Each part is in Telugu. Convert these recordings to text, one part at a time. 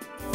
Thank you.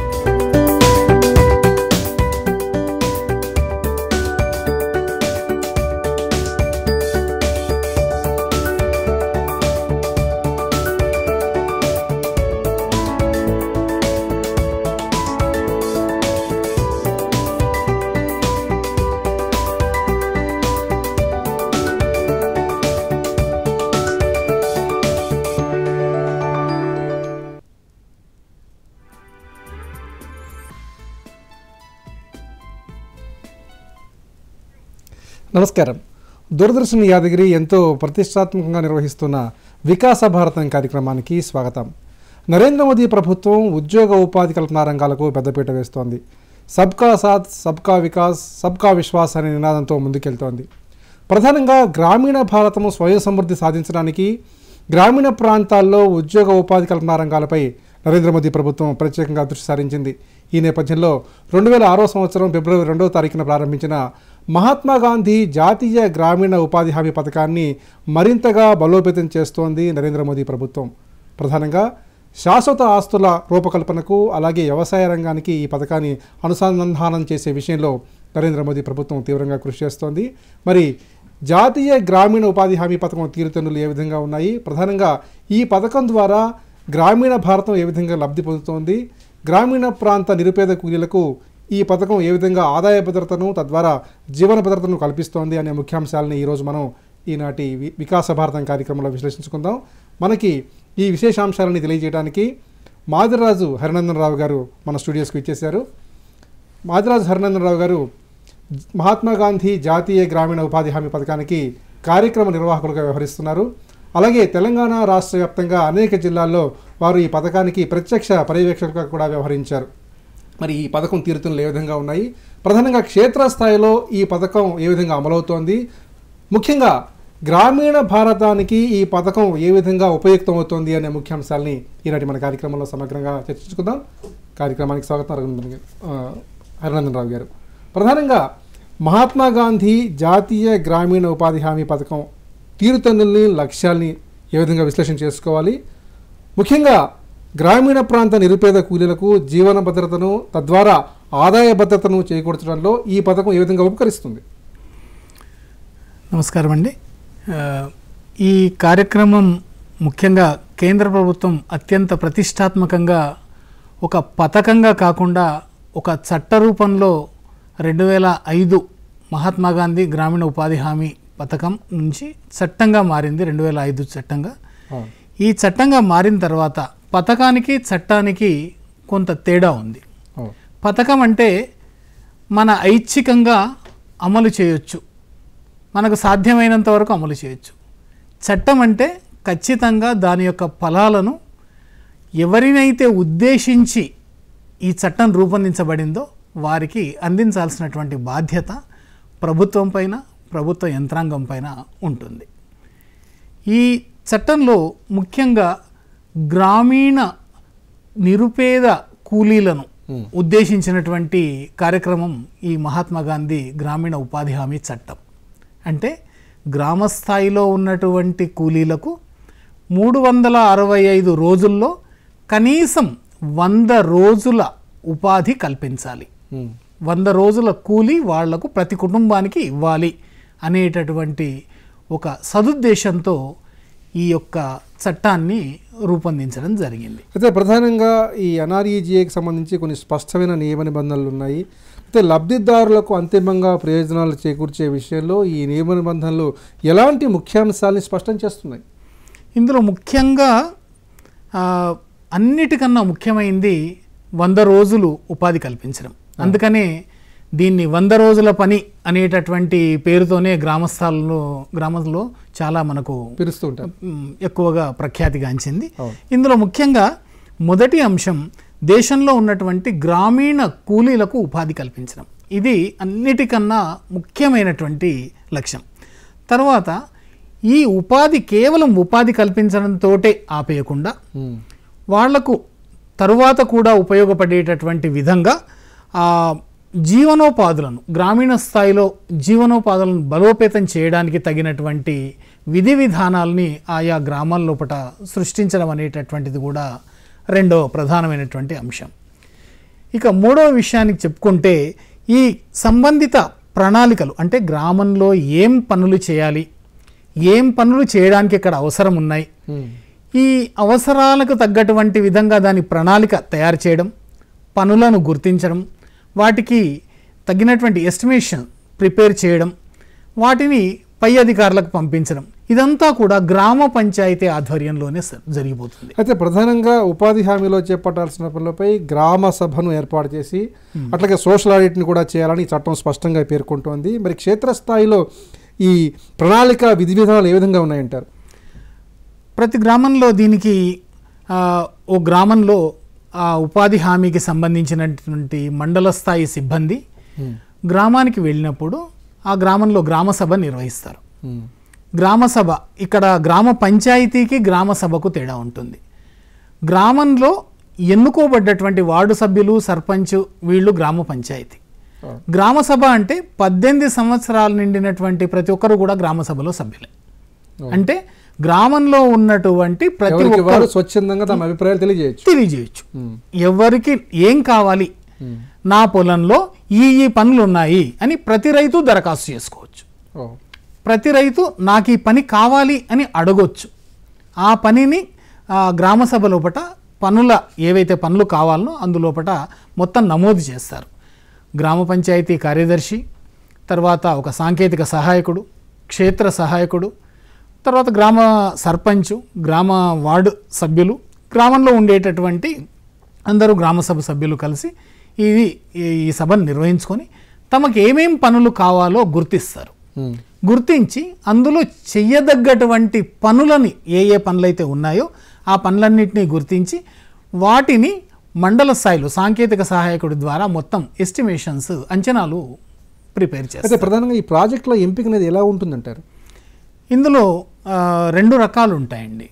నమస్కారం దూరదర్శన్ యాదగిరి ఎంతో ప్రతిష్టాత్మకంగా నిర్వహిస్తున్న వికాస భారతం కార్యక్రమానికి స్వాగతం నరేంద్ర మోదీ ప్రభుత్వం ఉద్యోగ ఉపాధి కల్పన రంగాలకు పెద్దపీట వేస్తోంది సబ్కా సాత్ సబ్కా వికాస్ సబ్కా విశ్వాస్ అనే నినాదంతో ముందుకెళ్తోంది ప్రధానంగా గ్రామీణ భారతము స్వయం సమృద్ధి సాధించడానికి గ్రామీణ ప్రాంతాల్లో ఉద్యోగ ఉపాధి కల్పన రంగాలపై నరేంద్ర మోదీ ప్రభుత్వం ప్రత్యేకంగా దృష్టి సారించింది ఈ నేపథ్యంలో రెండు వేల ఆరో సంవత్సరం ఫిబ్రవరి రెండవ తారీఖున ప్రారంభించిన మహాత్మా గాంధీ జాతీయ గ్రామీణ ఉపాధి హామీ పథకాన్ని మరింతగా బలోపేతం చేస్తోంది నరేంద్ర మోదీ ప్రభుత్వం ప్రధానంగా శాశ్వత ఆస్తుల రూపకల్పనకు అలాగే వ్యవసాయ రంగానికి ఈ పథకాన్ని అనుసంధానం చేసే విషయంలో నరేంద్ర మోదీ ప్రభుత్వం తీవ్రంగా కృషి చేస్తోంది మరి జాతీయ గ్రామీణ ఉపాధి హామీ పథకం తీరుతెన్నులు ఏ విధంగా ఉన్నాయి ప్రధానంగా ఈ పథకం ద్వారా గ్రామీణ భారతం ఏ విధంగా లబ్ధి పొందుతోంది గ్రామీణ ప్రాంత నిరుపేద కూలీలకు ఈ పథకం ఏ విధంగా ఆదాయ భద్రతను తద్వారా జీవన భద్రతను కల్పిస్తోంది అనే ముఖ్యాంశాలని ఈరోజు మనం ఈనాటి వికాస భారతం కార్యక్రమంలో విశ్లేషించుకుందాం మనకి ఈ విశేషాంశాలని తెలియజేయడానికి మాదిరాజు హరినందనరావు గారు మన స్టూడియోస్కి ఇచ్చేశారు మాదిరాజు హరినందనరావు గారు మహాత్మా గాంధీ జాతీయ గ్రామీణ ఉపాధి హామీ పథకానికి కార్యక్రమ నిర్వాహకులుగా వ్యవహరిస్తున్నారు అలాగే తెలంగాణ రాష్ట్ర వ్యాప్తంగా అనేక జిల్లాల్లో వారు ఈ పథకానికి ప్రత్యక్ష పర్యవేక్షకులుగా కూడా వ్యవహరించారు మరి ఈ పథకం తీరుతులు ఏ విధంగా ఉన్నాయి ప్రధానంగా క్షేత్రస్థాయిలో ఈ పథకం ఏ విధంగా అమలవుతోంది ముఖ్యంగా గ్రామీణ భారతానికి ఈ పథకం ఏ విధంగా అవుతోంది అనే ముఖ్యాంశాలని ఈనాటి మన కార్యక్రమంలో సమగ్రంగా చర్చించుకుందాం కార్యక్రమానికి స్వాగతం హరినందన్ రావు గారు ప్రధానంగా మహాత్మా గాంధీ జాతీయ గ్రామీణ ఉపాధి హామీ పథకం తీరుతన్నుల్ని లక్ష్యాల్ని ఏ విధంగా విశ్లేషణ చేసుకోవాలి ముఖ్యంగా గ్రామీణ ప్రాంత నిరుపేద కూలీలకు జీవన భద్రతను తద్వారా ఆదాయ భద్రతను చేకూర్చడంలో ఈ పథకం ఏ విధంగా ఉపకరిస్తుంది నమస్కారం అండి ఈ కార్యక్రమం ముఖ్యంగా కేంద్ర ప్రభుత్వం అత్యంత ప్రతిష్టాత్మకంగా ఒక పథకంగా కాకుండా ఒక చట్ట రూపంలో రెండు వేల ఐదు మహాత్మా గాంధీ గ్రామీణ ఉపాధి హామీ పథకం నుంచి చట్టంగా మారింది రెండు వేల ఐదు చట్టంగా ఈ చట్టంగా మారిన తర్వాత పథకానికి చట్టానికి కొంత తేడా ఉంది పథకం అంటే మన ఐచ్ఛికంగా అమలు చేయొచ్చు మనకు సాధ్యమైనంత వరకు అమలు చేయొచ్చు చట్టం అంటే ఖచ్చితంగా దాని యొక్క ఫలాలను ఎవరినైతే ఉద్దేశించి ఈ చట్టం రూపొందించబడిందో వారికి అందించాల్సినటువంటి బాధ్యత ప్రభుత్వం పైన ప్రభుత్వ యంత్రాంగం పైన ఉంటుంది ఈ చట్టంలో ముఖ్యంగా గ్రామీణ నిరుపేద కూలీలను ఉద్దేశించినటువంటి కార్యక్రమం ఈ మహాత్మా గాంధీ గ్రామీణ ఉపాధి హామీ చట్టం అంటే గ్రామ స్థాయిలో ఉన్నటువంటి కూలీలకు మూడు వందల అరవై ఐదు రోజుల్లో కనీసం వంద రోజుల ఉపాధి కల్పించాలి వంద రోజుల కూలీ వాళ్లకు ప్రతి కుటుంబానికి ఇవ్వాలి అనేటటువంటి ఒక సదుద్దేశంతో ఈ యొక్క చట్టాన్ని రూపొందించడం జరిగింది అయితే ప్రధానంగా ఈ ఎన్ఆర్ఈజీఏకి సంబంధించి కొన్ని స్పష్టమైన నియమ నిబంధనలు ఉన్నాయి అయితే లబ్ధిదారులకు అంతిమంగా ప్రయోజనాలు చేకూర్చే విషయంలో ఈ నియమ నిబంధనలు ఎలాంటి ముఖ్యాంశాలని స్పష్టం చేస్తున్నాయి ఇందులో ముఖ్యంగా అన్నిటికన్నా ముఖ్యమైంది వంద రోజులు ఉపాధి కల్పించడం అందుకనే దీన్ని వంద రోజుల పని అనేటటువంటి పేరుతోనే గ్రామస్థాల్లో గ్రామంలో చాలా మనకు పిలుస్తూ ఎక్కువగా ప్రఖ్యాతిగాంచింది ఇందులో ముఖ్యంగా మొదటి అంశం దేశంలో ఉన్నటువంటి గ్రామీణ కూలీలకు ఉపాధి కల్పించడం ఇది అన్నిటికన్నా ముఖ్యమైనటువంటి లక్ష్యం తర్వాత ఈ ఉపాధి కేవలం ఉపాధి కల్పించడంతో ఆపేయకుండా వాళ్లకు తరువాత కూడా ఉపయోగపడేటటువంటి విధంగా జీవనోపాధులను గ్రామీణ స్థాయిలో జీవనోపాధులను బలోపేతం చేయడానికి తగినటువంటి విధి విధానాలని ఆయా గ్రామాల లోపల సృష్టించడం అనేటటువంటిది కూడా రెండో ప్రధానమైనటువంటి అంశం ఇక మూడవ విషయానికి చెప్పుకుంటే ఈ సంబంధిత ప్రణాళికలు అంటే గ్రామంలో ఏం పనులు చేయాలి ఏం పనులు చేయడానికి ఇక్కడ అవసరం ఉన్నాయి ఈ అవసరాలకు తగ్గటువంటి విధంగా దాని ప్రణాళిక తయారు చేయడం పనులను గుర్తించడం వాటికి తగినటువంటి ఎస్టిమేషన్ ప్రిపేర్ చేయడం వాటిని పై అధికారులకు పంపించడం ఇదంతా కూడా గ్రామ పంచాయతీ ఆధ్వర్యంలోనే జరిగిపోతుంది అయితే ప్రధానంగా ఉపాధి హామీలో చేపట్టాల్సిన పనులపై గ్రామ సభను ఏర్పాటు చేసి అట్లాగే సోషల్ ఆడిట్ని కూడా చేయాలని చట్టం స్పష్టంగా పేర్కొంటోంది మరి క్షేత్రస్థాయిలో ఈ ప్రణాళిక విధి విధానాలు ఏ విధంగా ఉన్నాయంటారు ప్రతి గ్రామంలో దీనికి ఓ గ్రామంలో ఆ ఉపాధి హామీకి సంబంధించినటువంటి మండల స్థాయి సిబ్బంది hmm. గ్రామానికి వెళ్ళినప్పుడు ఆ గ్రామంలో గ్రామసభ నిర్వహిస్తారు గ్రామసభ ఇక్కడ గ్రామ పంచాయతీకి గ్రామ సభకు తేడా ఉంటుంది గ్రామంలో ఎన్నుకోబడ్డటువంటి వార్డు సభ్యులు సర్పంచ్ వీళ్ళు గ్రామ పంచాయతీ గ్రామ సభ అంటే పద్దెనిమిది సంవత్సరాలు నిండినటువంటి ప్రతి ఒక్కరు కూడా గ్రామ సభలో సభ్యులే అంటే గ్రామంలో ఉన్నటువంటి ప్రతి ఒక్కరు స్వచ్ఛందంగా తమ అభిప్రాయాలు తెలియజేయచ్చు తెలియజేయచ్చు ఎవరికి ఏం కావాలి నా పొలంలో ఈ ఈ పనులు ఉన్నాయి అని ప్రతి రైతు దరఖాస్తు చేసుకోవచ్చు ప్రతి రైతు నాకు ఈ పని కావాలి అని అడగొచ్చు ఆ పనిని గ్రామ సభ లోపల పనుల ఏవైతే పనులు కావాలనో అందులోపట మొత్తం నమోదు చేస్తారు గ్రామ పంచాయతీ కార్యదర్శి తర్వాత ఒక సాంకేతిక సహాయకుడు క్షేత్ర సహాయకుడు తర్వాత గ్రామ సర్పంచు గ్రామ వార్డు సభ్యులు గ్రామంలో ఉండేటటువంటి అందరూ గ్రామ సభ సభ్యులు కలిసి ఇది ఈ సభను నిర్వహించుకొని తమకు ఏమేం పనులు కావాలో గుర్తిస్తారు గుర్తించి అందులో చెయ్యదగ్గటువంటి పనులని ఏ ఏ పనులైతే ఉన్నాయో ఆ పనులన్నింటినీ గుర్తించి వాటిని మండల స్థాయిలో సాంకేతిక సహాయకుడి ద్వారా మొత్తం ఎస్టిమేషన్స్ అంచనాలు ప్రిపేర్ చేస్తారు ప్రధానంగా ఈ ప్రాజెక్టులో ఎంపిక అనేది ఎలా ఉంటుందంటారు ఇందులో రెండు రకాలు ఉంటాయండి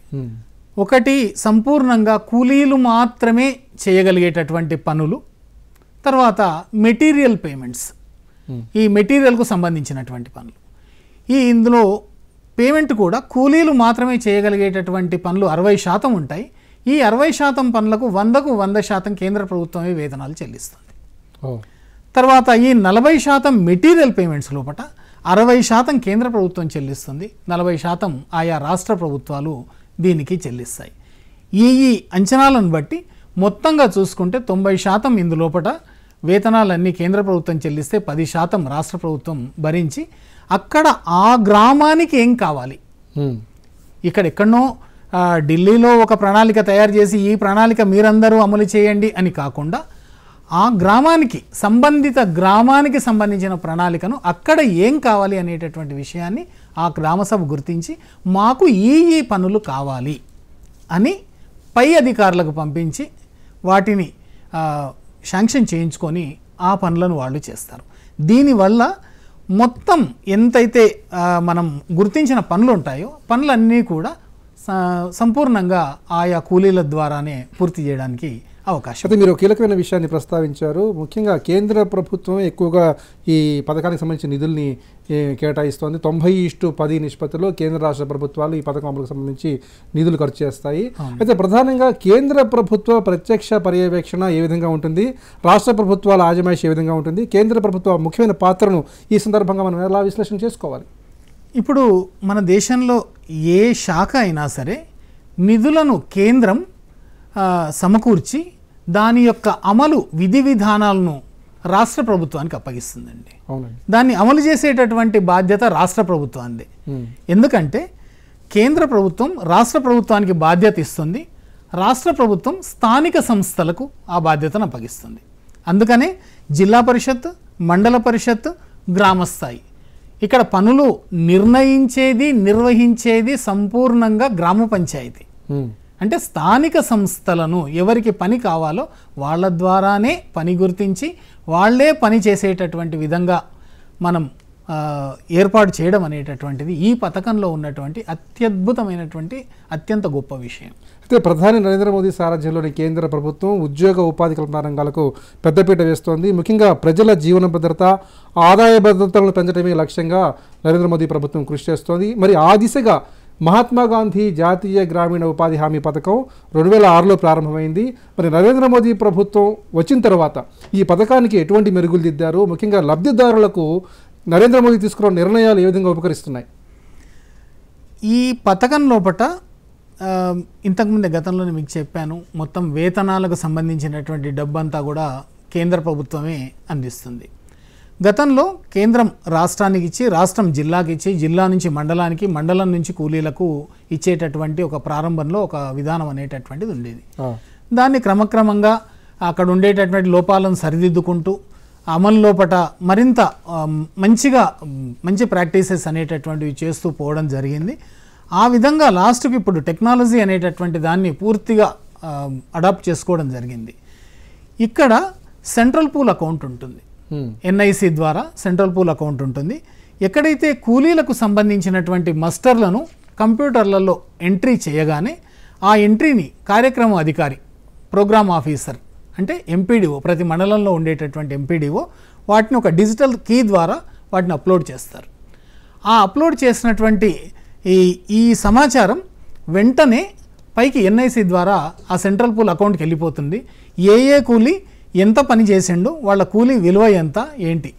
ఒకటి సంపూర్ణంగా కూలీలు మాత్రమే చేయగలిగేటటువంటి పనులు తర్వాత మెటీరియల్ పేమెంట్స్ ఈ మెటీరియల్కు సంబంధించినటువంటి పనులు ఈ ఇందులో పేమెంట్ కూడా కూలీలు మాత్రమే చేయగలిగేటటువంటి పనులు అరవై శాతం ఉంటాయి ఈ అరవై శాతం పనులకు వందకు వంద శాతం కేంద్ర ప్రభుత్వమే వేతనాలు చెల్లిస్తుంది తర్వాత ఈ నలభై శాతం మెటీరియల్ పేమెంట్స్ లోపల అరవై శాతం కేంద్ర ప్రభుత్వం చెల్లిస్తుంది నలభై శాతం ఆయా రాష్ట్ర ప్రభుత్వాలు దీనికి చెల్లిస్తాయి ఈ ఈ అంచనాలను బట్టి మొత్తంగా చూసుకుంటే తొంభై శాతం ఇందులోపట వేతనాలన్నీ కేంద్ర ప్రభుత్వం చెల్లిస్తే పది శాతం రాష్ట్ర ప్రభుత్వం భరించి అక్కడ ఆ గ్రామానికి ఏం కావాలి ఇక్కడ ఎక్కడనో ఢిల్లీలో ఒక ప్రణాళిక తయారు చేసి ఈ ప్రణాళిక మీరందరూ అమలు చేయండి అని కాకుండా ఆ గ్రామానికి సంబంధిత గ్రామానికి సంబంధించిన ప్రణాళికను అక్కడ ఏం కావాలి అనేటటువంటి విషయాన్ని ఆ గ్రామసభ గుర్తించి మాకు ఈ ఈ పనులు కావాలి అని పై అధికారులకు పంపించి వాటిని శాంక్షన్ చేయించుకొని ఆ పనులను వాళ్ళు చేస్తారు దీనివల్ల మొత్తం ఎంతైతే మనం గుర్తించిన పనులు ఉంటాయో పనులన్నీ కూడా సంపూర్ణంగా ఆయా కూలీల ద్వారానే పూర్తి చేయడానికి అవకాశం అయితే మీరు కీలకమైన విషయాన్ని ప్రస్తావించారు ముఖ్యంగా కేంద్ర ప్రభుత్వం ఎక్కువగా ఈ పథకానికి సంబంధించిన నిధుల్ని కేటాయిస్తోంది తొంభై ఇష్టు పది నిష్పత్తిలో కేంద్ర రాష్ట్ర ప్రభుత్వాలు ఈ పథకం అమలుకు సంబంధించి నిధులు ఖర్చు చేస్తాయి అయితే ప్రధానంగా కేంద్ర ప్రభుత్వ ప్రత్యక్ష పర్యవేక్షణ ఏ విధంగా ఉంటుంది రాష్ట్ర ప్రభుత్వాల ఆజమాయిషి ఏ విధంగా ఉంటుంది కేంద్ర ప్రభుత్వ ముఖ్యమైన పాత్రను ఈ సందర్భంగా మనం ఎలా విశ్లేషణ చేసుకోవాలి ఇప్పుడు మన దేశంలో ఏ శాఖ అయినా సరే నిధులను కేంద్రం సమకూర్చి దాని యొక్క అమలు విధి విధానాలను రాష్ట్ర ప్రభుత్వానికి అప్పగిస్తుందండి దాన్ని అమలు చేసేటటువంటి బాధ్యత రాష్ట్ర ప్రభుత్వాన్ని ఎందుకంటే కేంద్ర ప్రభుత్వం రాష్ట్ర ప్రభుత్వానికి బాధ్యత ఇస్తుంది రాష్ట్ర ప్రభుత్వం స్థానిక సంస్థలకు ఆ బాధ్యతను అప్పగిస్తుంది అందుకనే జిల్లా పరిషత్ మండల పరిషత్ గ్రామస్థాయి ఇక్కడ పనులు నిర్ణయించేది నిర్వహించేది సంపూర్ణంగా గ్రామ పంచాయతీ అంటే స్థానిక సంస్థలను ఎవరికి పని కావాలో వాళ్ళ ద్వారానే పని గుర్తించి వాళ్లే పని చేసేటటువంటి విధంగా మనం ఏర్పాటు చేయడం అనేటటువంటిది ఈ పథకంలో ఉన్నటువంటి అత్యద్భుతమైనటువంటి అత్యంత గొప్ప విషయం అయితే ప్రధాని నరేంద్ర మోదీ సారథ్యంలోని కేంద్ర ప్రభుత్వం ఉద్యోగ ఉపాధి కల్పన రంగాలకు పెద్దపీట వేస్తోంది ముఖ్యంగా ప్రజల జీవన భద్రత ఆదాయ భద్రతలను పెంచడమే లక్ష్యంగా నరేంద్ర మోదీ ప్రభుత్వం కృషి చేస్తోంది మరి ఆ దిశగా మహాత్మా గాంధీ జాతీయ గ్రామీణ ఉపాధి హామీ పథకం రెండు వేల ఆరులో ప్రారంభమైంది మరి నరేంద్ర మోదీ ప్రభుత్వం వచ్చిన తర్వాత ఈ పథకానికి ఎటువంటి మెరుగులు దిద్దారు ముఖ్యంగా లబ్ధిదారులకు నరేంద్ర మోదీ తీసుకున్న నిర్ణయాలు ఏ విధంగా ఉపకరిస్తున్నాయి ఈ పథకం లోపల ఇంతకుముందు గతంలోనే మీకు చెప్పాను మొత్తం వేతనాలకు సంబంధించినటువంటి డబ్బంతా కూడా కేంద్ర ప్రభుత్వమే అందిస్తుంది గతంలో కేంద్రం రాష్ట్రానికి ఇచ్చి రాష్ట్రం జిల్లాకి ఇచ్చి జిల్లా నుంచి మండలానికి మండలం నుంచి కూలీలకు ఇచ్చేటటువంటి ఒక ప్రారంభంలో ఒక విధానం అనేటటువంటిది ఉండేది దాన్ని క్రమక్రమంగా అక్కడ ఉండేటటువంటి లోపాలను సరిదిద్దుకుంటూ అమలు లోపట మరింత మంచిగా మంచి ప్రాక్టీసెస్ అనేటటువంటివి చేస్తూ పోవడం జరిగింది ఆ విధంగా లాస్ట్కి ఇప్పుడు టెక్నాలజీ అనేటటువంటి దాన్ని పూర్తిగా అడాప్ట్ చేసుకోవడం జరిగింది ఇక్కడ సెంట్రల్ పూల్ అకౌంట్ ఉంటుంది ఎన్ఐసి ద్వారా సెంట్రల్ పూల్ అకౌంట్ ఉంటుంది ఎక్కడైతే కూలీలకు సంబంధించినటువంటి మస్టర్లను కంప్యూటర్లలో ఎంట్రీ చేయగానే ఆ ఎంట్రీని కార్యక్రమ అధికారి ప్రోగ్రామ్ ఆఫీసర్ అంటే ఎంపీడీఓ ప్రతి మండలంలో ఉండేటటువంటి ఎంపీడీఓ వాటిని ఒక డిజిటల్ కీ ద్వారా వాటిని అప్లోడ్ చేస్తారు ఆ అప్లోడ్ చేసినటువంటి ఈ ఈ సమాచారం వెంటనే పైకి ఎన్ఐసి ద్వారా ఆ సెంట్రల్ పూల్ అకౌంట్కి వెళ్ళిపోతుంది ఏ ఏ కూలీ ఎంత పని చేసిండు వాళ్ళ కూలీ విలువ ఎంత ఏంటి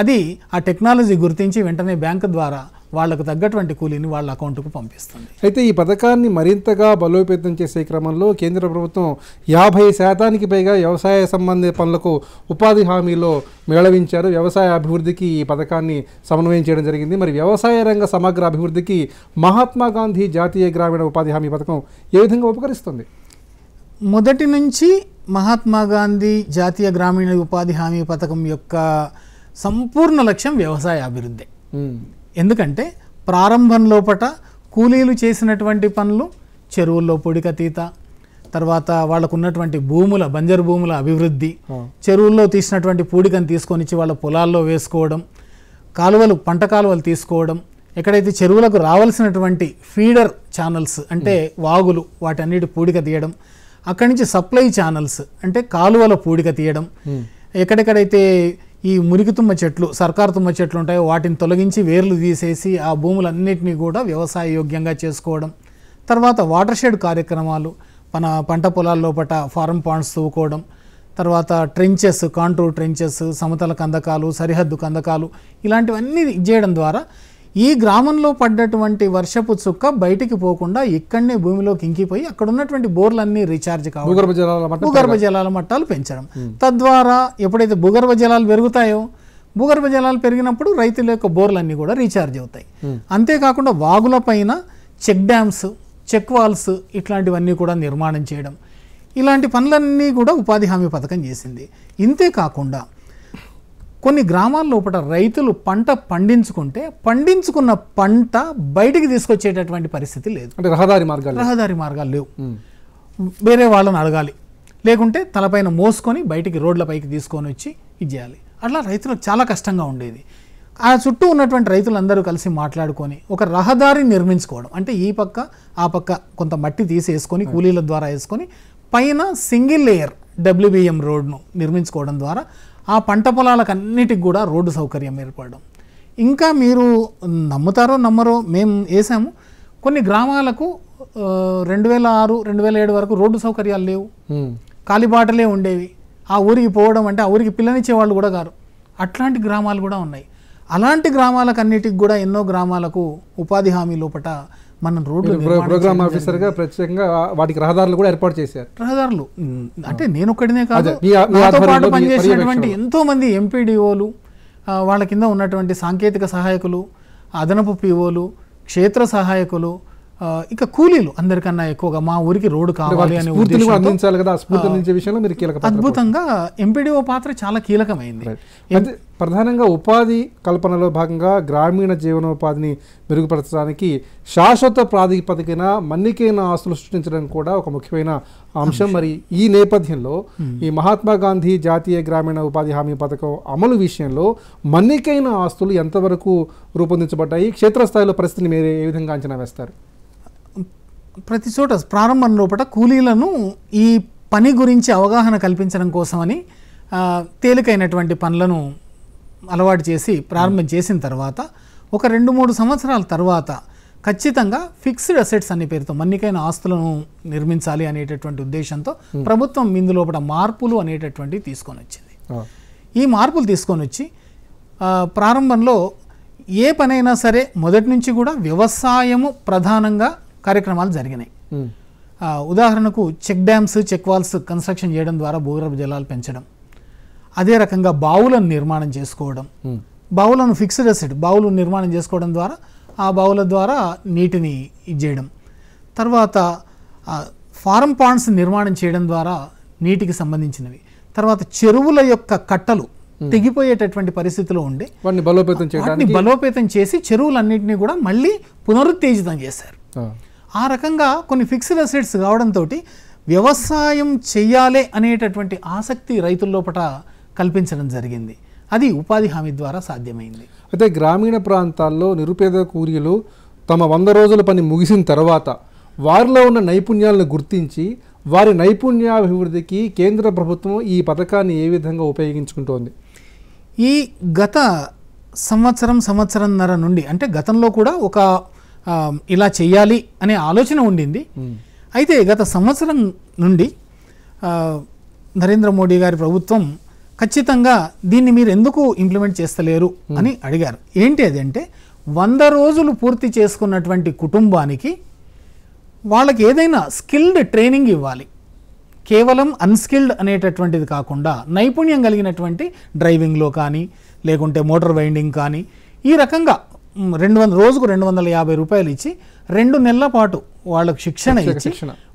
అది ఆ టెక్నాలజీ గుర్తించి వెంటనే బ్యాంకు ద్వారా వాళ్లకు తగ్గటువంటి కూలీని వాళ్ళ అకౌంట్కు పంపిస్తుంది అయితే ఈ పథకాన్ని మరింతగా బలోపేతం చేసే క్రమంలో కేంద్ర ప్రభుత్వం యాభై శాతానికి పైగా వ్యవసాయ సంబంధ పనులకు ఉపాధి హామీలో మేళవించారు వ్యవసాయ అభివృద్ధికి ఈ పథకాన్ని సమన్వయం చేయడం జరిగింది మరి వ్యవసాయ రంగ సమగ్ర అభివృద్ధికి మహాత్మా గాంధీ జాతీయ గ్రామీణ ఉపాధి హామీ పథకం ఏ విధంగా ఉపకరిస్తుంది మొదటి నుంచి మహాత్మా గాంధీ జాతీయ గ్రామీణ ఉపాధి హామీ పథకం యొక్క సంపూర్ణ లక్ష్యం వ్యవసాయ అభివృద్ధి ఎందుకంటే ప్రారంభంలో పట కూలీలు చేసినటువంటి పనులు చెరువుల్లో పొడికతీత తర్వాత వాళ్ళకు ఉన్నటువంటి భూముల బంజరు భూముల అభివృద్ధి చెరువుల్లో తీసినటువంటి పూడికను తీసుకొనిచ్చి వాళ్ళ పొలాల్లో వేసుకోవడం కాలువలు పంట కాలువలు తీసుకోవడం ఎక్కడైతే చెరువులకు రావాల్సినటువంటి ఫీడర్ ఛానల్స్ అంటే వాగులు వాటన్నిటి పూడిక తీయడం అక్కడి నుంచి సప్లై ఛానల్స్ అంటే కాలువల పూడిక తీయడం ఎక్కడెక్కడైతే ఈ మురికితుమ్మ చెట్లు సర్కారు తుమ్మ చెట్లు ఉంటాయో వాటిని తొలగించి వేర్లు తీసేసి ఆ భూములన్నింటినీ కూడా వ్యవసాయ యోగ్యంగా చేసుకోవడం తర్వాత వాటర్ షెడ్ కార్యక్రమాలు మన పంట పొలాల లోపల ఫారం పాండ్స్ తవ్వుకోవడం తర్వాత ట్రెంచెస్ కాంట్రూ ట్రెంచెస్ సమతల కందకాలు సరిహద్దు కందకాలు ఇలాంటివన్నీ చేయడం ద్వారా ఈ గ్రామంలో పడ్డటువంటి వర్షపు చుక్క బయటికి పోకుండా ఇక్కడనే భూమిలో కింకిపోయి అక్కడ ఉన్నటువంటి బోర్లన్నీ రీఛార్జ్ కావాలి భూగర్భ జలాల మట్టాలు పెంచడం తద్వారా ఎప్పుడైతే భూగర్భ జలాలు పెరుగుతాయో భూగర్భ జలాలు పెరిగినప్పుడు రైతుల యొక్క బోర్లన్నీ కూడా రీఛార్జ్ అవుతాయి అంతేకాకుండా వాగుల పైన చెక్ డ్యామ్స్ చెక్ వాల్స్ ఇట్లాంటివన్నీ కూడా నిర్మాణం చేయడం ఇలాంటి పనులన్నీ కూడా ఉపాధి హామీ పథకం చేసింది ఇంతే కాకుండా కొన్ని గ్రామాల లోపల రైతులు పంట పండించుకుంటే పండించుకున్న పంట బయటికి తీసుకొచ్చేటటువంటి పరిస్థితి లేదు అంటే రహదారి మార్గాలు రహదారి మార్గాలు లేవు వేరే వాళ్ళని అడగాలి లేకుంటే తలపైన మోసుకొని బయటికి రోడ్లపైకి తీసుకొని వచ్చి ఇది చేయాలి అట్లా రైతులకు చాలా కష్టంగా ఉండేది ఆ చుట్టూ ఉన్నటువంటి రైతులందరూ కలిసి మాట్లాడుకొని ఒక రహదారి నిర్మించుకోవడం అంటే ఈ పక్క ఆ పక్క కొంత మట్టి తీసి వేసుకొని కూలీల ద్వారా వేసుకొని పైన సింగిల్ లేయర్ డబ్ల్యూబిఎం రోడ్ను నిర్మించుకోవడం ద్వారా ఆ పంట పొలాలకన్నిటికి కూడా రోడ్డు సౌకర్యం ఏర్పడడం ఇంకా మీరు నమ్ముతారో నమ్మరో మేము వేసాము కొన్ని గ్రామాలకు రెండు వేల ఆరు రెండు వేల ఏడు వరకు రోడ్డు సౌకర్యాలు లేవు కాలిబాటలే ఉండేవి ఆ ఊరికి పోవడం అంటే ఆ ఊరికి పిల్లనిచ్చే వాళ్ళు కూడా కారు అట్లాంటి గ్రామాలు కూడా ఉన్నాయి అలాంటి గ్రామాలకు అన్నిటికి కూడా ఎన్నో గ్రామాలకు ఉపాధి హామీ లోపట మనం రోడ్లు ప్రోగ్రామ్ ఆఫీసర్ గా ప్రత్యేకంగా వాటికి రహదారులు కూడా ఏర్పాటు చేశారు రహదారులు అంటే నేను ఒక్కడినే కాదు నాతో పాటు పనిచేసినటువంటి ఎంతో మంది ఎంపీడీఓలు వాళ్ళ కింద ఉన్నటువంటి సాంకేతిక సహాయకులు అదనపు పీఓలు క్షేత్ర సహాయకులు ఇక కూలీలు అందరికన్నా ఎక్కువగా మా ఊరికి రోడ్డు కావాలి అనే అందించాలి కదా అందించే విషయంలో మీరు కీలక అద్భుతంగా ఎంపీడీఓ పాత్ర చాలా కీలకమైంది ప్రధానంగా ఉపాధి కల్పనలో భాగంగా గ్రామీణ జీవనోపాధిని మెరుగుపరచడానికి శాశ్వత ప్రాతిపదికన మన్నికైన ఆస్తులు సృష్టించడం కూడా ఒక ముఖ్యమైన అంశం మరి ఈ నేపథ్యంలో ఈ మహాత్మా గాంధీ జాతీయ గ్రామీణ ఉపాధి హామీ పథకం అమలు విషయంలో మన్నికైన ఆస్తులు ఎంతవరకు రూపొందించబడ్డాయి క్షేత్రస్థాయిలో పరిస్థితిని మీరు ఏ విధంగా అంచనా వేస్తారు ప్రతి చోట ప్రారంభం లోపల కూలీలను ఈ పని గురించి అవగాహన కల్పించడం కోసమని తేలికైనటువంటి పనులను అలవాటు చేసి ప్రారంభం చేసిన తర్వాత ఒక రెండు మూడు సంవత్సరాల తర్వాత ఖచ్చితంగా ఫిక్స్డ్ అసెట్స్ అనే పేరుతో మన్నికైన ఆస్తులను నిర్మించాలి అనేటటువంటి ఉద్దేశంతో ప్రభుత్వం ఇందులోపల మార్పులు అనేటటువంటివి తీసుకొని వచ్చింది ఈ మార్పులు తీసుకొని వచ్చి ప్రారంభంలో ఏ పనైనా సరే మొదటి నుంచి కూడా వ్యవసాయము ప్రధానంగా కార్యక్రమాలు జరిగినాయి ఉదాహరణకు check dams check walls construction చేయడం ద్వారా భూగర్భ జలాలు పెంచడం అదే రకంగా బావులను నిర్మాణం చేసుకోవడం బావులను ఫిక్స్డ్ అసెట్ బావులు నిర్మాణం చేసుకోవడం ద్వారా ఆ బావుల ద్వారా నీటిని చేయడం తర్వాత ఫారం పాండ్స్ నిర్మాణం చేయడం ద్వారా నీటికి సంబంధించినవి తర్వాత చెరువుల యొక్క కట్టలు తెగిపోయేటటువంటి పరిస్థితిలో ఉండి వాటిని బలోపేతం బలోపేతం చేసి చెరువులన్నింటినీ కూడా మళ్ళీ పునరుత్తేజితం చేశారు ఆ రకంగా కొన్ని ఫిక్స్డ్ అసెట్స్ కావడంతో వ్యవసాయం చేయాలి అనేటటువంటి ఆసక్తి రైతుల లోపల కల్పించడం జరిగింది అది ఉపాధి హామీ ద్వారా సాధ్యమైంది అయితే గ్రామీణ ప్రాంతాల్లో నిరుపేద కూలీలు తమ వంద రోజుల పని ముగిసిన తర్వాత వారిలో ఉన్న నైపుణ్యాలను గుర్తించి వారి నైపుణ్యాభివృద్ధికి కేంద్ర ప్రభుత్వం ఈ పథకాన్ని ఏ విధంగా ఉపయోగించుకుంటోంది ఈ గత సంవత్సరం సంవత్సరంన్నర నుండి అంటే గతంలో కూడా ఒక ఇలా చేయాలి అనే ఆలోచన ఉండింది అయితే గత సంవత్సరం నుండి నరేంద్ర మోడీ గారి ప్రభుత్వం ఖచ్చితంగా దీన్ని మీరు ఎందుకు ఇంప్లిమెంట్ చేస్తలేరు అని అడిగారు ఏంటి అది అంటే వంద రోజులు పూర్తి చేసుకున్నటువంటి కుటుంబానికి వాళ్ళకి ఏదైనా స్కిల్డ్ ట్రైనింగ్ ఇవ్వాలి కేవలం అన్స్కిల్డ్ అనేటటువంటిది కాకుండా నైపుణ్యం కలిగినటువంటి డ్రైవింగ్లో కానీ లేకుంటే మోటార్ వైండింగ్ కానీ ఈ రకంగా రెండు వందల రోజుకు రెండు వందల యాభై రూపాయలు ఇచ్చి రెండు నెలల పాటు వాళ్ళకు శిక్షణ ఇచ్చి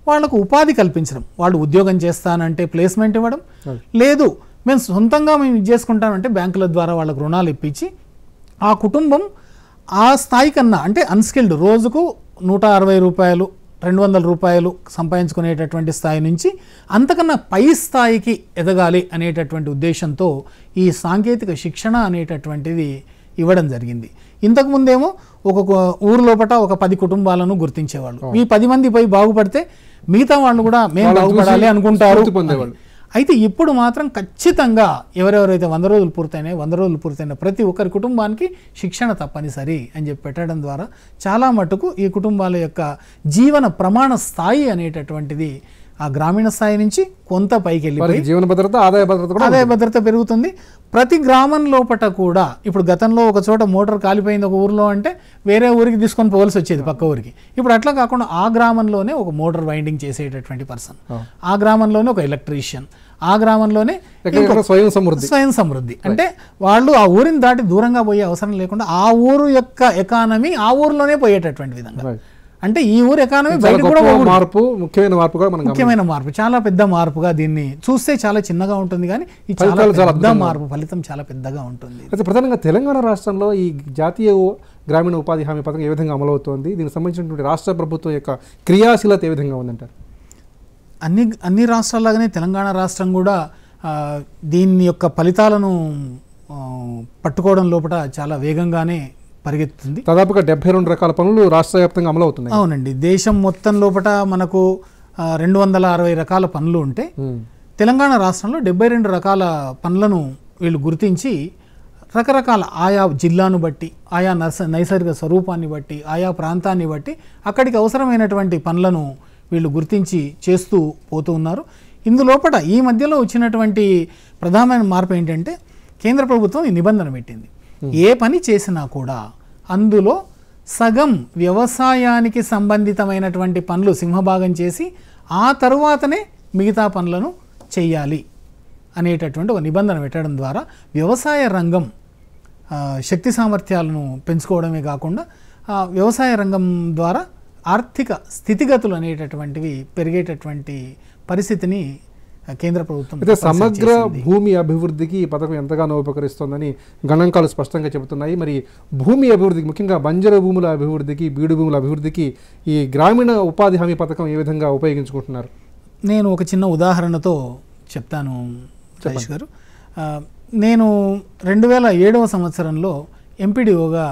వాళ్ళకు ఉపాధి కల్పించడం వాళ్ళు ఉద్యోగం చేస్తానంటే ప్లేస్మెంట్ ఇవ్వడం లేదు మేము సొంతంగా మేము ఇది చేసుకుంటామంటే బ్యాంకుల ద్వారా వాళ్ళకు రుణాలు ఇప్పించి ఆ కుటుంబం ఆ స్థాయి కన్నా అంటే అన్స్కిల్డ్ రోజుకు నూట అరవై రూపాయలు రెండు వందల రూపాయలు సంపాదించుకునేటటువంటి స్థాయి నుంచి అంతకన్నా పై స్థాయికి ఎదగాలి అనేటటువంటి ఉద్దేశంతో ఈ సాంకేతిక శిక్షణ అనేటటువంటిది ఇవ్వడం జరిగింది ఇంతకుముందేమో ఒక ఊరు లోపల ఒక పది కుటుంబాలను గుర్తించేవాళ్ళు ఈ పది మంది పోయి బాగుపడితే మిగతా వాళ్ళు కూడా మేము బాగుపడాలి అనుకుంటారు అయితే ఇప్పుడు మాత్రం ఖచ్చితంగా ఎవరెవరైతే వంద రోజులు పూర్తయినాయి వంద రోజులు పూర్తయిన ప్రతి ఒక్కరి కుటుంబానికి శిక్షణ తప్పనిసరి అని చెప్పి పెట్టడం ద్వారా చాలా మటుకు ఈ కుటుంబాల యొక్క జీవన ప్రమాణ స్థాయి అనేటటువంటిది ఆ గ్రామీణ స్థాయి నుంచి కొంత పైకి వెళ్ళిపోయి జీవన భద్రత ఆదాయ భద్రత కూడా ఆదాయ భద్రత పెరుగుతుంది ప్రతి గ్రామం లోపల కూడా ఇప్పుడు గతంలో ఒక చోట మోటార్ కాలిపోయింది ఒక ఊరిలో అంటే వేరే ఊరికి తీసుకొని పోవాల్సి వచ్చేది పక్క ఊరికి ఇప్పుడు అట్లా కాకుండా ఆ గ్రామంలోనే ఒక మోటార్ వైండింగ్ చేసేటటువంటి పర్సన్ ఆ గ్రామంలోనే ఒక ఎలక్ట్రీషియన్ ఆ గ్రామంలోనే స్వయం సమృద్ధి స్వయం సమృద్ధి అంటే వాళ్ళు ఆ ఊరిని దాటి దూరంగా పోయే అవసరం లేకుండా ఆ ఊరు యొక్క ఎకానమీ ఆ ఊరిలోనే పోయేటటువంటి విధంగా అంటే ఈ ఊరు ఎకానమీ బయట కూడా మార్పు ముఖ్యమైన మార్పు ముఖ్యమైన మార్పు చాలా పెద్ద మార్పుగా దీన్ని చూస్తే చాలా చిన్నగా ఉంటుంది కానీ ఈ చాలా పెద్ద మార్పు ఫలితం చాలా పెద్దగా ఉంటుంది అయితే ప్రధానంగా తెలంగాణ రాష్ట్రంలో ఈ జాతీయ గ్రామీణ ఉపాధి హామీ పథకం ఏ విధంగా అమలవుతోంది దీనికి సంబంధించినటువంటి రాష్ట్ర ప్రభుత్వం యొక్క క్రియాశీలత ఏ విధంగా ఉందంటారు అన్ని అన్ని రాష్ట్రాల్లాగానే తెలంగాణ రాష్ట్రం కూడా దీని యొక్క ఫలితాలను పట్టుకోవడం లోపల చాలా వేగంగానే పరిగెత్తుంది దాదాపుగా డెబ్బై రెండు రకాల పనులు రాష్ట్ర వ్యాప్తంగా అమలు అవుతున్నాయి అవునండి దేశం మొత్తం లోపల మనకు రెండు వందల అరవై రకాల పనులు ఉంటే తెలంగాణ రాష్ట్రంలో డెబ్బై రెండు రకాల పనులను వీళ్ళు గుర్తించి రకరకాల ఆయా జిల్లాను బట్టి ఆయా నర్స నైసర్గిక స్వరూపాన్ని బట్టి ఆయా ప్రాంతాన్ని బట్టి అక్కడికి అవసరమైనటువంటి పనులను వీళ్ళు గుర్తించి చేస్తూ పోతూ ఉన్నారు ఇందులోపట ఈ మధ్యలో వచ్చినటువంటి ప్రధానమైన మార్పు ఏంటంటే కేంద్ర ప్రభుత్వం ఈ నిబంధన పెట్టింది Hmm. ఏ పని చేసినా కూడా అందులో సగం వ్యవసాయానికి సంబంధితమైనటువంటి పనులు సింహభాగం చేసి ఆ తరువాతనే మిగతా పనులను చేయాలి అనేటటువంటి ఒక నిబంధన పెట్టడం ద్వారా వ్యవసాయ రంగం శక్తి సామర్థ్యాలను పెంచుకోవడమే కాకుండా వ్యవసాయ రంగం ద్వారా ఆర్థిక స్థితిగతులు అనేటటువంటివి పెరిగేటటువంటి పరిస్థితిని కేంద్ర ప్రభుత్వం అయితే సమగ్ర భూమి అభివృద్ధికి ఈ పథకం ఎంతగానో ఉపకరిస్తోందని గణాంకాలు స్పష్టంగా చెబుతున్నాయి మరి భూమి అభివృద్ధికి ముఖ్యంగా బంజర భూముల అభివృద్ధికి బీడు భూముల అభివృద్ధికి ఈ గ్రామీణ ఉపాధి హామీ పథకం ఏ విధంగా ఉపయోగించుకుంటున్నారు నేను ఒక చిన్న ఉదాహరణతో చెప్తాను రాజేష్ గారు నేను రెండు వేల ఏడవ సంవత్సరంలో ఎంపీడీఓగా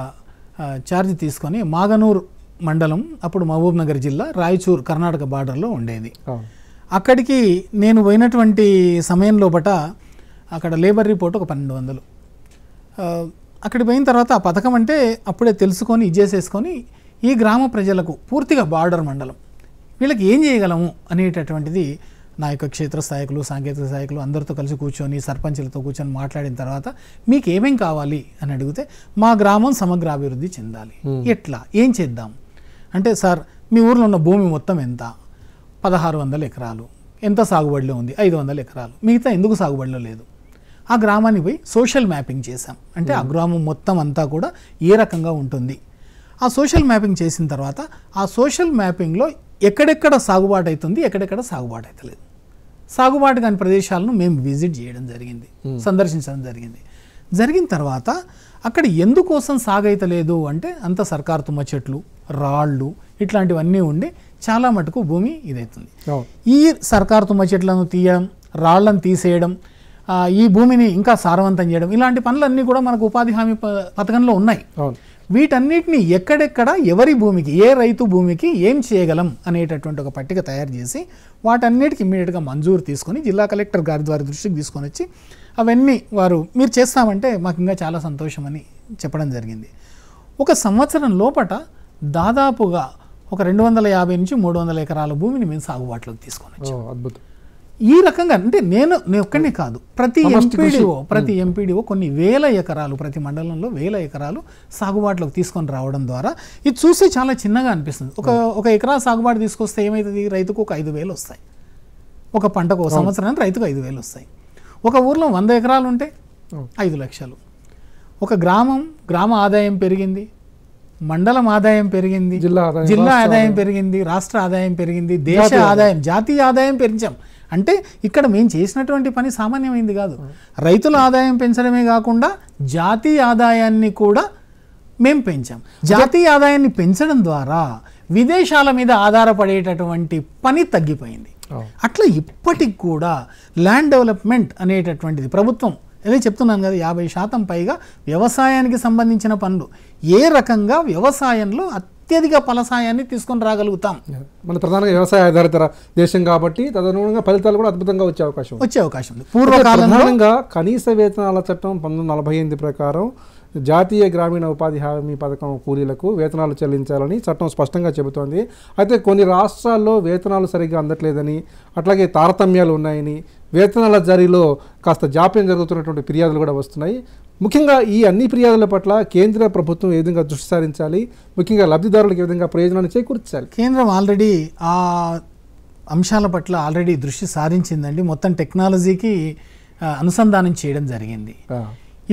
ఛార్జ్ తీసుకొని మాగనూర్ మండలం అప్పుడు మహబూబ్ నగర్ జిల్లా రాయచూర్ కర్ణాటక బార్డర్లో ఉండేది అక్కడికి నేను పోయినటువంటి సమయంలో బట అక్కడ లేబర్ రిపోర్ట్ ఒక పన్నెండు వందలు అక్కడికి పోయిన తర్వాత ఆ పథకం అంటే అప్పుడే తెలుసుకొని ఇచ్చేసేసుకొని ఈ గ్రామ ప్రజలకు పూర్తిగా బార్డర్ మండలం వీళ్ళకి ఏం చేయగలము అనేటటువంటిది నా యొక్క క్షేత్రస్థాయకులు సాంకేతిక స్థాయికులు అందరితో కలిసి కూర్చొని సర్పంచులతో కూర్చొని మాట్లాడిన తర్వాత మీకు ఏమేం కావాలి అని అడిగితే మా గ్రామం సమగ్రాభివృద్ధి చెందాలి ఎట్లా ఏం చేద్దాం అంటే సార్ మీ ఊర్లో ఉన్న భూమి మొత్తం ఎంత పదహారు వందల ఎకరాలు ఎంత సాగుబడిలో ఉంది ఐదు వందల ఎకరాలు మిగతా ఎందుకు సాగుబడిలో లేదు ఆ గ్రామానికి పోయి సోషల్ మ్యాపింగ్ చేశాం అంటే ఆ గ్రామం మొత్తం అంతా కూడా ఏ రకంగా ఉంటుంది ఆ సోషల్ మ్యాపింగ్ చేసిన తర్వాత ఆ సోషల్ మ్యాపింగ్లో ఎక్కడెక్కడ సాగుబాటు అవుతుంది ఎక్కడెక్కడ సాగుబాటు అవుతలేదు సాగుబాటు కాని ప్రదేశాలను మేము విజిట్ చేయడం జరిగింది సందర్శించడం జరిగింది జరిగిన తర్వాత అక్కడ ఎందుకోసం సాగైతలేదు అంటే అంత సర్కారు తుమ్మ చెట్లు రాళ్ళు ఇట్లాంటివన్నీ ఉండి చాలా మటుకు భూమి ఇదవుతుంది ఈ సర్కారు చెట్లను తీయడం రాళ్లను తీసేయడం ఈ భూమిని ఇంకా సారవంతం చేయడం ఇలాంటి పనులన్నీ కూడా మనకు ఉపాధి హామీ పథకంలో ఉన్నాయి వీటన్నిటిని ఎక్కడెక్కడ ఎవరి భూమికి ఏ రైతు భూమికి ఏం చేయగలం అనేటటువంటి ఒక పట్టిక తయారు చేసి వాటన్నిటికి ఇమ్మీడియట్గా మంజూరు తీసుకొని జిల్లా కలెక్టర్ గారి ద్వారా దృష్టికి తీసుకొని వచ్చి అవన్నీ వారు మీరు చేస్తామంటే మాకు ఇంకా చాలా సంతోషం అని చెప్పడం జరిగింది ఒక సంవత్సరం లోపట దాదాపుగా ఒక రెండు వందల యాభై నుంచి మూడు వందల ఎకరాల భూమిని మేము సాగుబాటులోకి తీసుకొని అద్భుతం ఈ రకంగా అంటే నేను నేను ఒక్కనే కాదు ప్రతి ఎంపీడీఓ ప్రతి ఎంపీడీఓ కొన్ని వేల ఎకరాలు ప్రతి మండలంలో వేల ఎకరాలు సాగుబాటులోకి తీసుకొని రావడం ద్వారా ఇది చూస్తే చాలా చిన్నగా అనిపిస్తుంది ఒక ఒక ఎకరా సాగుబాటు తీసుకొస్తే ఏమవుతుంది రైతుకు ఒక ఐదు వేలు వస్తాయి ఒక పంటకు ఒక సంవత్సరానికి రైతుకు ఐదు వేలు వస్తాయి ఒక ఊర్లో వంద ఎకరాలు ఉంటే ఐదు లక్షలు ఒక గ్రామం గ్రామ ఆదాయం పెరిగింది మండలం ఆదాయం పెరిగింది జిల్లా ఆదాయం పెరిగింది రాష్ట్ర ఆదాయం పెరిగింది దేశ ఆదాయం జాతీయ ఆదాయం పెంచాం అంటే ఇక్కడ మేము చేసినటువంటి పని సామాన్యమైంది కాదు రైతుల ఆదాయం పెంచడమే కాకుండా జాతీయ ఆదాయాన్ని కూడా మేము పెంచాం జాతీయ ఆదాయాన్ని పెంచడం ద్వారా విదేశాల మీద ఆధారపడేటటువంటి పని తగ్గిపోయింది అట్లా ఇప్పటికి కూడా ల్యాండ్ డెవలప్మెంట్ అనేటటువంటిది ప్రభుత్వం అదే చెప్తున్నాను కదా యాభై శాతం పైగా వ్యవసాయానికి సంబంధించిన పనులు ఏ రకంగా వ్యవసాయంలో అత్యధిక ఫలసాయాన్ని తీసుకొని రాగలుగుతాం మన ప్రధానంగా వ్యవసాయ ఆధారిత దేశం కాబట్టి తదనుగుణంగా ఫలితాలు కూడా అద్భుతంగా వచ్చే అవకాశం వచ్చే అవకాశం ఉంది పూర్వకాలంగా కనీస వేతనాల చట్టం పంతొమ్మిది నలభై ఎనిమిది ప్రకారం జాతీయ గ్రామీణ ఉపాధి హామీ పథకం కూలీలకు వేతనాలు చెల్లించాలని చట్టం స్పష్టంగా చెబుతోంది అయితే కొన్ని రాష్ట్రాల్లో వేతనాలు సరిగ్గా అందట్లేదని అట్లాగే తారతమ్యాలు ఉన్నాయని వేతనాల జారీలో కాస్త జాగ్యం జరుగుతునటువంటి ప్రియాదలు కూడా వస్తున్నాయి ముఖ్యంగా ఈ అన్ని ప్రియాదలట్ల కేంద్ర ప్రభుత్వం ఏ విధంగా దృష్టి సారించాలి ముఖ్యంగా లబ్ధిదారులకు ఈ విధంగా ప్రయోజనాలను చేకూర్చాలి కేంద్రం ఆల్్రెడీ ఆ అంశాలట్ల పట్ల ఆల్్రెడీ దృష్టి సారించిందండి మొత్తం టెక్నాలజీకి అనుసంధానం చేయడం జరిగింది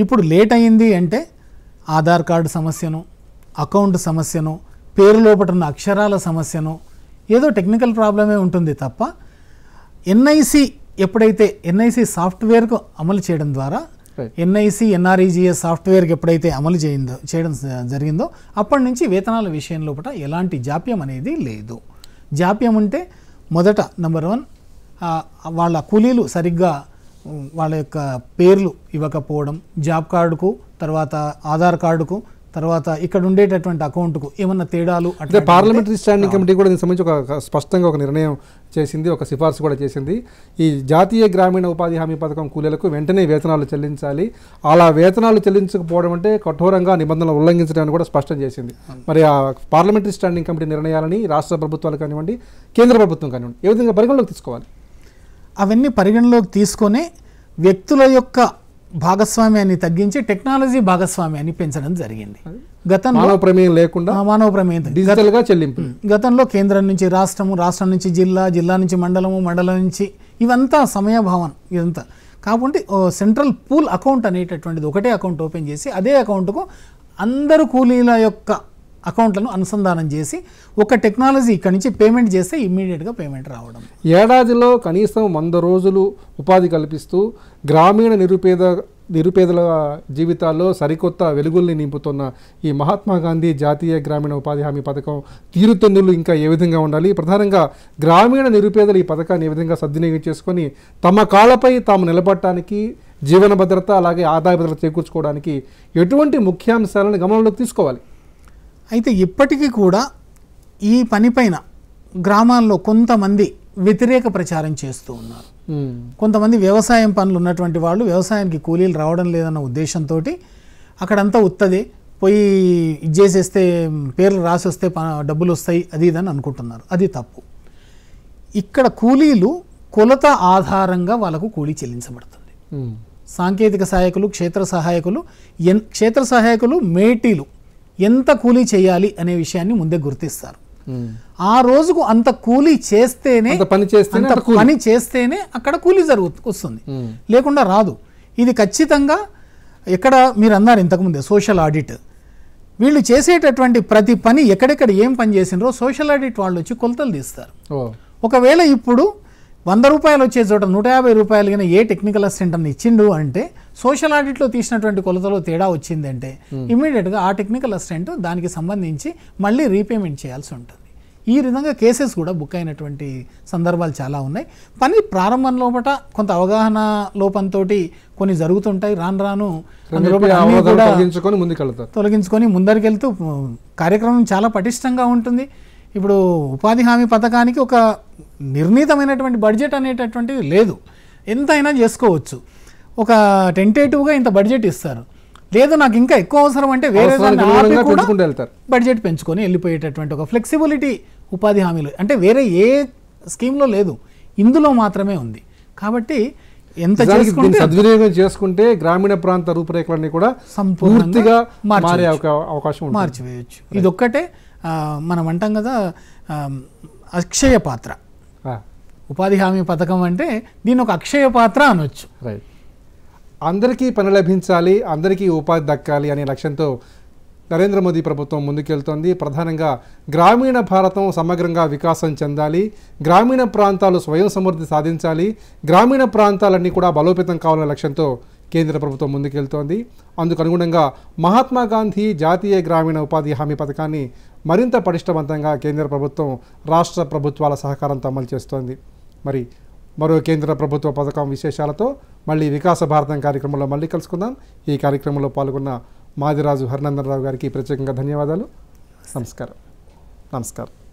ఇప్పుడు లేట్ అయ్యింది అంటే ఆధార్ కార్డ్ సమస్యను అకౌంట్ సమస్యను పేరులోపటన అక్షరాల సమస్యను ఏదో టెక్నికల్ ప్రాబ్లమే ఉంటుంది తప్ప ఎన్ఐసి ఎప్పుడైతే ఎన్ఐసి సాఫ్ట్వేర్కు అమలు చేయడం ద్వారా ఎన్ఐసి ఎన్ఆర్ఈజిఎస్ సాఫ్ట్వేర్కి ఎప్పుడైతే అమలు చేయిందో చేయడం జరిగిందో అప్పటి నుంచి వేతనాల విషయం లోపల ఎలాంటి జాప్యం అనేది లేదు జాప్యం ఉంటే మొదట నెంబర్ వన్ వాళ్ళ కూలీలు సరిగ్గా వాళ్ళ యొక్క పేర్లు ఇవ్వకపోవడం జాబ్ కార్డుకు తర్వాత ఆధార్ కార్డుకు తర్వాత ఇక్కడ ఉండేటటువంటి అకౌంట్కు ఏమన్నా తేడాలు అంటే పార్లమెంటరీ స్టాండింగ్ కమిటీ కూడా దీనికి సంబంధించి ఒక స్పష్టంగా ఒక నిర్ణయం చేసింది ఒక సిఫార్సు కూడా చేసింది ఈ జాతీయ గ్రామీణ ఉపాధి హామీ పథకం కూలీలకు వెంటనే వేతనాలు చెల్లించాలి అలా వేతనాలు చెల్లించకపోవడం అంటే కఠోరంగా నిబంధనలు ఉల్లంఘించడాన్ని కూడా స్పష్టం చేసింది మరి ఆ పార్లమెంటరీ స్టాండింగ్ కమిటీ నిర్ణయాలని రాష్ట్ర ప్రభుత్వాలు కానివ్వండి కేంద్ర ప్రభుత్వం కానివ్వండి ఏ విధంగా పరిగణలోకి తీసుకోవాలి అవన్నీ పరిగణలోకి తీసుకొని వ్యక్తుల యొక్క భాగస్వామ్యాన్ని తగ్గించి టెక్నాలజీ భాగస్వామ్యాన్ని పెంచడం జరిగింది గతంలో ప్రమేయం లేకుండా మానవ ప్రమేయం చెల్లింపు గతంలో కేంద్రం నుంచి రాష్ట్రము రాష్ట్రం నుంచి జిల్లా జిల్లా నుంచి మండలము మండలం నుంచి ఇవంతా భావన ఇదంతా కాకుంటే సెంట్రల్ పూల్ అకౌంట్ అనేటటువంటిది ఒకటే అకౌంట్ ఓపెన్ చేసి అదే అకౌంట్కు అందరు కూలీల యొక్క అకౌంట్లను అనుసంధానం చేసి ఒక టెక్నాలజీ ఇక్కడ నుంచి పేమెంట్ చేస్తే ఇమ్మీడియట్గా పేమెంట్ రావడం ఏడాదిలో కనీసం వంద రోజులు ఉపాధి కల్పిస్తూ గ్రామీణ నిరుపేద నిరుపేదల జీవితాల్లో సరికొత్త వెలుగుల్ని నింపుతున్న ఈ మహాత్మా గాంధీ జాతీయ గ్రామీణ ఉపాధి హామీ పథకం తీరుతెన్నులు ఇంకా ఏ విధంగా ఉండాలి ప్రధానంగా గ్రామీణ నిరుపేదలు ఈ పథకాన్ని ఏ విధంగా సద్వినియోగం చేసుకొని తమ కాళ్ళపై తాము నిలబడటానికి జీవన భద్రత అలాగే ఆదాయ భద్రత చేకూర్చుకోవడానికి ఎటువంటి ముఖ్యాంశాలను గమనంలోకి తీసుకోవాలి అయితే ఇప్పటికీ కూడా ఈ పనిపైన గ్రామాల్లో కొంతమంది వ్యతిరేక ప్రచారం చేస్తూ ఉన్నారు కొంతమంది వ్యవసాయం పనులు ఉన్నటువంటి వాళ్ళు వ్యవసాయానికి కూలీలు రావడం లేదన్న ఉద్దేశంతో అక్కడంతా ఉత్తది పోయి ఇచ్చేసేస్తే పేర్లు రాసి వస్తే డబ్బులు వస్తాయి అది ఇదని అనుకుంటున్నారు అది తప్పు ఇక్కడ కూలీలు కొలత ఆధారంగా వాళ్ళకు కూలీ చెల్లించబడుతుంది సాంకేతిక సహాయకులు క్షేత్ర సహాయకులు ఎన్ క్షేత్ర సహాయకులు మేటీలు ఎంత కూలీ చేయాలి అనే విషయాన్ని ముందే గుర్తిస్తారు ఆ రోజుకు అంత కూలీ చేస్తేనే పని చేస్తేనే పని చేస్తేనే అక్కడ కూలీ జరుగు వస్తుంది లేకుండా రాదు ఇది ఖచ్చితంగా ఎక్కడ మీరు అన్నారు ఇంతకుముందే సోషల్ ఆడిట్ వీళ్ళు చేసేటటువంటి ప్రతి పని ఎక్కడెక్కడ ఏం పని చేసినారో సోషల్ ఆడిట్ వాళ్ళు వచ్చి కొలతలు తీస్తారు ఒకవేళ ఇప్పుడు వంద రూపాయలు వచ్చే చోట నూట యాభై రూపాయలుగా ఏ టెక్నికల్ అసిస్టెంట్ అని ఇచ్చిండు అంటే సోషల్ ఆడిట్లో తీసినటువంటి కొలతలో తేడా వచ్చిందంటే hmm. ఇమీడియట్గా ఆ టెక్నికల్ అసిస్టెంట్ దానికి సంబంధించి మళ్ళీ రీపేమెంట్ చేయాల్సి ఉంటుంది ఈ విధంగా కేసెస్ కూడా బుక్ అయినటువంటి సందర్భాలు చాలా ఉన్నాయి పని ప్రారంభం లోపల కొంత అవగాహన లోపంతో కొన్ని జరుగుతుంటాయి రాను రాను తొలగించుకొని ముందరికెళ్తూ కార్యక్రమం చాలా పటిష్టంగా ఉంటుంది ఇప్పుడు ఉపాధి హామీ పథకానికి ఒక నిర్ణీతమైనటువంటి బడ్జెట్ అనేటటువంటిది లేదు ఎంతైనా చేసుకోవచ్చు ఒక టెంటేటివ్గా ఇంత బడ్జెట్ ఇస్తారు లేదు నాకు ఇంకా ఎక్కువ అవసరం అంటే వేరే వెళ్తారు బడ్జెట్ పెంచుకొని వెళ్ళిపోయేటటువంటి ఒక ఫ్లెక్సిబిలిటీ ఉపాధి హామీలు అంటే వేరే ఏ స్కీమ్లో లేదు ఇందులో మాత్రమే ఉంది కాబట్టి ఎంత చేసుకుంటే సద్వినియోగం చేసుకుంటే గ్రామీణ ప్రాంత రూపురేఖలన్నీ కూడా సంపూర్ణంగా మారే అవకాశం మార్చివేయచ్చు ఒక్కటే మనం అంటాం కదా అక్షయ పాత్ర ఉపాధి హామీ పథకం అంటే దీని ఒక అక్షయ పాత్ర అనొచ్చు రైట్ అందరికీ పని లభించాలి అందరికీ ఉపాధి దక్కాలి అనే లక్ష్యంతో నరేంద్ర మోదీ ప్రభుత్వం ముందుకెళ్తోంది ప్రధానంగా గ్రామీణ భారతం సమగ్రంగా వికాసం చెందాలి గ్రామీణ ప్రాంతాలు స్వయం సమృద్ధి సాధించాలి గ్రామీణ ప్రాంతాలన్నీ కూడా బలోపేతం కావాలనే లక్ష్యంతో కేంద్ర ప్రభుత్వం ముందుకెళ్తోంది అందుకు అనుగుణంగా మహాత్మా గాంధీ జాతీయ గ్రామీణ ఉపాధి హామీ పథకాన్ని మరింత పటిష్టవంతంగా కేంద్ర ప్రభుత్వం రాష్ట్ర ప్రభుత్వాల సహకారంతో అమలు చేస్తోంది మరి మరో కేంద్ర ప్రభుత్వ పథకం విశేషాలతో మళ్ళీ వికాస భారతం కార్యక్రమంలో మళ్ళీ కలుసుకుందాం ఈ కార్యక్రమంలో పాల్గొన్న మాదిరాజు హరినందనరావు గారికి ప్రత్యేకంగా ధన్యవాదాలు నమస్కారం నమస్కారం